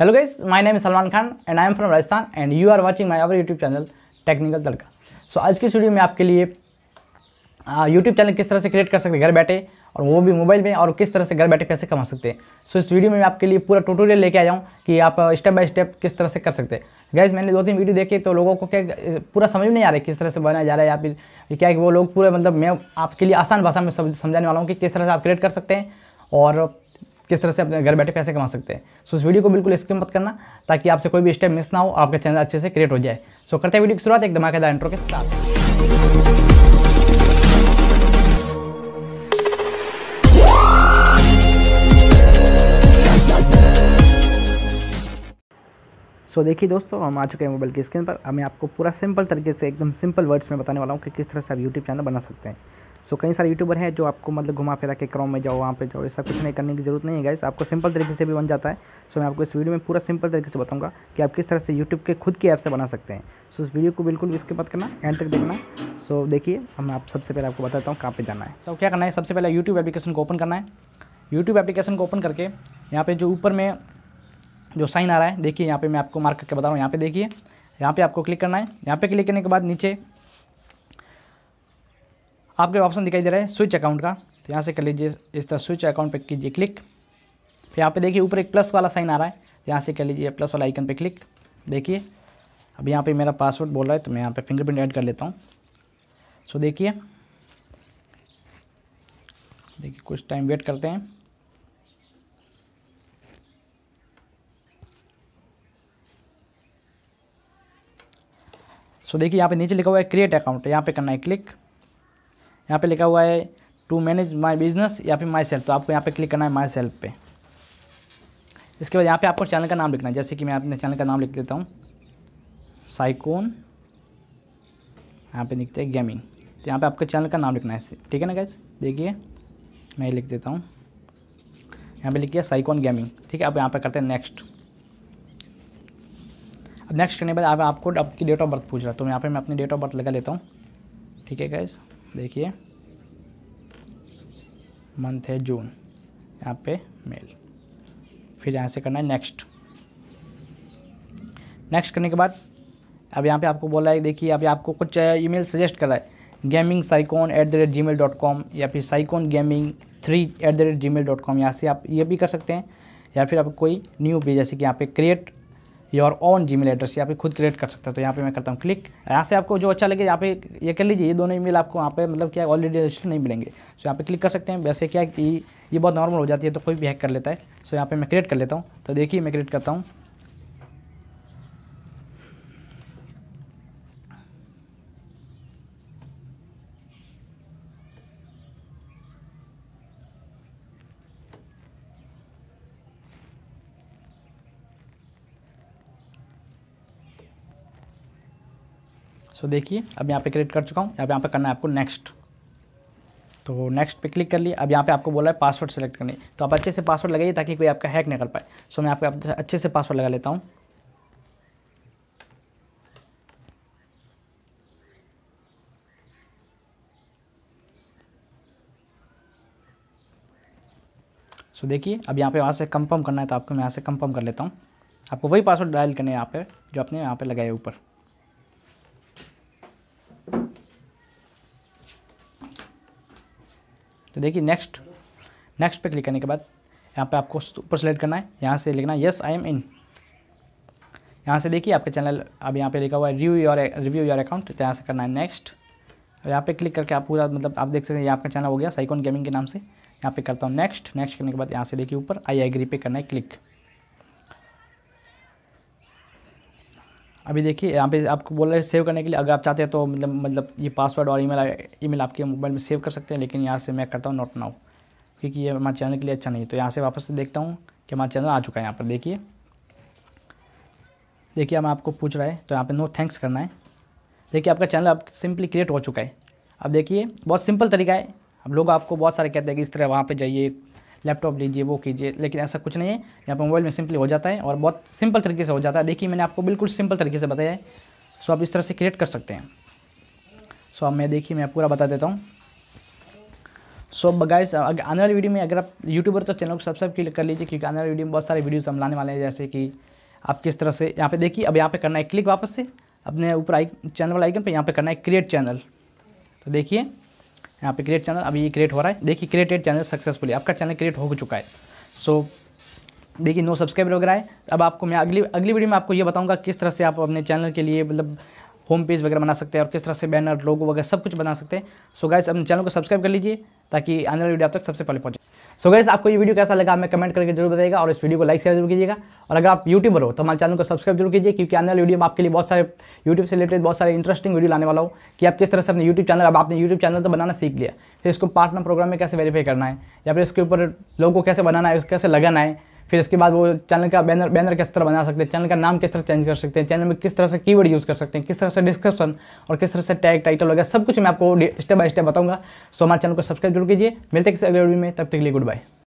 hello guys my name Salman Khan and I am from Rajasthan and you are watching my our YouTube channel technical Tadka so आज की video में आपके लिए YouTube channel किस तरह से क्रिएट कर सकते हैं घर बैठे और वो भी मोबाइल में और किस तरह से घर बैठे पैसे कमा सकते हैं सो so, इस वीडियो में मैं आपके लिए पूरा टूटोरियल लेके आया हूँ कि आप स्टेप बाय स्टेप किस तरह से कर सकते हैं गैस मैंने दो तीन वीडियो देखे तो लोगों को क्या पूरा समझ नहीं आ रहा है किस तरह से बनाया जा रहा है या फिर क्या वो लोग पूरे मतलब मैं आपके लिए आसान भाषा में समझाने वाला हूँ कि किस तरह से आप क्रिएट कर सकते हैं और किस तरह से अपने घर बैठे पैसे कमा सकते हैं सो इस वीडियो को बिल्कुल स्किप मत करना ताकि आपसे कोई भी स्टेप मिस ना हो आपका चैनल अच्छे से क्रिएट हो जाए सो करते हैं वीडियो की शुरुआत एक धमाकेदार इंट्रो के साथ सो so, देखिए दोस्तों हम आ चुके हैं मोबाइल की स्क्रीन पर मैं आपको पूरा सिंपल तरीके से एकदम सिंपल वर्ड्स में बताने वाला हूँ कि किस तरह से आप यूट्यूब चैनल बना सकते हैं सो कई सारे यूट्यूबर हैं जो आपको मतलब घुमा फिरा के क्रोम में जाओ वहाँ पे जाओ ऐसा कुछ नहीं करने की जरूरत नहीं है गाइस आपको सिंपल तरीके से भी बन जाता है सो मैं आपको इस वीडियो में पूरा सिंपल तरीके से बताऊँगा कि आप किस तरह से यूट्यूब के खुद के ऐप से बना सकते हैं सो इस वीडियो को बिल्कुल भी इसके बाद करना एंड तक देखना सो देखिए हम आप सबसे पहले आपको बताता हूँ कहाँ पर जाना है सो क्या करना है सबसे पहले यूट्यूब एप्लीकेशन को ओपन करना है यूट्यूब एप्लीकेशन को ओपन करके यहाँ पर जो ऊपर में जो साइन आ रहा है देखिए यहाँ पे मैं आपको मार्क करके बता रहा हूँ यहाँ पे देखिए यहाँ पे आपको क्लिक करना है यहाँ पे क्लिक करने के बाद नीचे आपके ऑप्शन दिखाई दे रहा है स्विच अकाउंट का तो यहाँ से कर लीजिए इस तरह स्विच अकाउंट पर कीजिए क्लिक फिर यहाँ पे देखिए ऊपर एक प्लस वाला साइन आ रहा है तो यहाँ से कर लीजिए प्लस वाला आइकन पे क्लिक देखिए अब यहाँ पे मेरा पासवर्ड बोल रहा है तो मैं यहाँ पे फिंगरप्रिंट ऐड कर लेता हूँ सो देखिए देखिए कुछ टाइम वेट करते हैं सो देखिए यहाँ पे नीचे लिखा हुआ है क्रिएट अकाउंट तो यहाँ पे करना है क्लिक यहाँ पे लिखा हुआ है टू मैनेज माय बिजनेस या फिर माई सेल्फ तो आपको यहाँ पे क्लिक करना है माई सेल्फ पे इसके बाद यहाँ पे आपको चैनल का नाम लिखना है जैसे कि मैं अपने चैनल का नाम लिख देता हूँ साइकोन यहाँ पे लिखते हैं गेमिंग तो यहाँ पे आपके चैनल का नाम लिखना है ठीक है ना गैस देखिए मैं लिख देता हूँ यहाँ पे लिखिए साइकोन गेमिंग ठीक है अब यहाँ पे करते हैं नेक्स्ट अब नेक्स्ट करने के बाद आपको आपकी डेट ऑफ बर्थ पूछ रहा है तो यहाँ पे मैं अपनी डेट ऑफ बर्थ लगा लेता हूँ ठीक है गैस देखिए मंथ है जून यहाँ पे मेल फिर यहाँ से करना है नेक्स्ट नेक्स्ट करने के बाद अब यहाँ पे आपको बोला है देखिए अभी आपको कुछ ईमेल सजेस्ट कर रहा है gaming Psycon at the rate Gmail dot com या फिर Psycon gaming three at the rate Gmail dot com यहाँ से आप ये भी कर सकते हैं या फिर आप कोई न्यू पेज जैसे कि यहाँ पे create your own Gmail address यहाँ पे खुद क्रिएट कर सकते हैं तो यहाँ पे मैं करता हूँ क्लिक यहाँ से आपको जो अच्छा लगे यहाँ पे ये कर लीजिए ये दोनों ईमेल आपको वहाँ पे मतलब क्या ऑलरेडी रजिस्टर नहीं मिलेंगे सो यहाँ पे क्लिक कर सकते हैं वैसे क्या ये ये बहुत नॉर्मल हो जाती है तो कोई भी हैक कर लेता है सो यहाँ पर मैं क्रिएट कर लेता हूँ तो देखिए मैं क्रिएट करता हूँ सो देखिए अब यहाँ पे क्रिएट कर चुका हूँ अब यहाँ पे करना है आपको नेक्स्ट तो नेक्स्ट पे क्लिक कर लिए अब यहाँ पे आपको बोला है पासवर्ड सेलेक्ट करने तो आप अच्छे से पासवर्ड लगाइए ताकि कोई आपका हैक ना कर पाए सो मैं आपके अच्छे से पासवर्ड लगा लेता हूँ सो देखिए अब यहाँ पे वहाँ से कंफर्म करना है तो आपको मैं यहाँ से कंफर्म कर लेता हूँ आपको वही पासवर्ड डायल करना है यहाँ पे जो आपने यहाँ पे लगाया ऊपर तो देखिए नेक्स्ट नेक्स्ट पे क्लिक करने के बाद यहाँ पे आपको ऊपर सेलेक्ट करना है यहाँ से लिखना है येस आई एम इन यहाँ से देखिए आपके चैनल अब यहाँ पे लिखा हुआ है review your review your account तो यहाँ से करना है नेक्स्ट और यहाँ पे क्लिक करके आप पूरा मतलब आप देख सकते हैं ये आपका चैनल हो गया साइकॉन गेमिंग के नाम से यहाँ पे करता हूँ नेक्स्ट नेक्स्ट करने के बाद यहाँ से देखिए ऊपर आई एग्री पे करना है क्लिक अभी देखिए यहाँ पे आपको बोल रहे हैं सेव करने के लिए अगर आप चाहते हैं तो मतलब मतलब ये पासवर्ड और ईमेल ईमेल आपके मोबाइल में सेव कर सकते हैं लेकिन यहाँ से मैं करता हूँ नोट नाउ क्योंकि ये हमारे चैनल के लिए अच्छा नहीं है तो यहाँ से वापस से देखता हूँ कि हमारा चैनल आ चुका है यहाँ पर देखिए देखिए हम आपको पूछ रहा है तो यहाँ पर नो थैंक्स करना है देखिए आपका चैनल अब सिंपली क्रिएट हो चुका है अब देखिए बहुत सिंपल तरीका है अब लोग आपको बहुत सारे कहते हैं कि इस तरह वहाँ पर जाइए लैपटॉप लीजिए वो कीजिए लेकिन ऐसा कुछ नहीं है यहाँ पर मोबाइल में सिंपली हो जाता है और बहुत सिंपल तरीके से हो जाता है देखिए मैंने आपको बिल्कुल सिंपल तरीके से बताया है सो आप इस तरह से क्रिएट कर सकते हैं सो अब मैं देखिए मैं पूरा बता देता हूँ सो so, आने वाली वीडियो में अगर आप यूट्यूबर तो चैनल को सब्सक्राइब कर लीजिए क्योंकि आने वाली वीडियो में बहुत सारे वीडियोस हम लाने वाले हैं जैसे कि आप किस तरह से यहाँ पे देखिए अब यहाँ पे करना है क्लिक वापस से अपने ऊपर आई चैनल वाला आइकन पे यहाँ पे करना है क्रिएट चैनल तो देखिए यहाँ पे क्रिएट चैनल अभी ये क्रिएट हो रहा है देखिए क्रिएटेड चैनल सक्सेसफुली आपका चैनल क्रिएट हो चुका है सो so, देखिए नो सब्सक्राइबर वगैरह है अब आपको मैं अगली अगली वीडियो में आपको ये बताऊंगा किस तरह से आप अपने चैनल के लिए मतलब होम पेज वगैरह बना सकते हैं और किस तरह से बैनर लोगो वगैरह सब कुछ बना सकते हैं सो गाइस अपने चैनल को सब्सक्राइब कर लीजिए ताकि आने वाली वीडियो आप तक सबसे पहले पहुँचे सो गैस आपको ये वीडियो कैसा लगा हमें कमेंट करके जरूर बताएगा और इस वीडियो को लाइक शेयर जरूर कीजिएगा और अगर आप यूट्यूबर हो तो हमारे चैनल को सब्सक्राइब जरूर कीजिए क्योंकि आने वाले वीडियो में आपके लिए बहुत सारे यूट्यूब से रिलेटेड बहुत सारे इंटरेस्टिंग वीडियो लाने वाला हो कि आप किस तरह से अपने यूट्यूब चैनल अब आपने यूट्यूब चैनल तो बनाना सीख लिया फिर इसको पार्टनर प्रोग्राम में कैसे वेरीफाई करना है या फिर इसके ऊपर लोगों को कैसे बनाना है उसको कैसे लगाना है फिर इसके बाद वो चैनल का बैनर बैनर किस तरह बना सकते हैं चैनल का नाम किस तरह चेंज कर सकते हैं चैनल में किस तरह से कीवर्ड यूज़ कर सकते हैं किस तरह से डिस्क्रिप्शन और किस तरह से टैग टाइटल वगैरह सब कुछ मैं आपको स्टेप बाय स्टेप बताऊंगा सो हमारे चैनल को सब्सक्राइब जरूर कीजिए मिलते हैं किसी अगले वीडियो में तब तक के लिए गुड बाय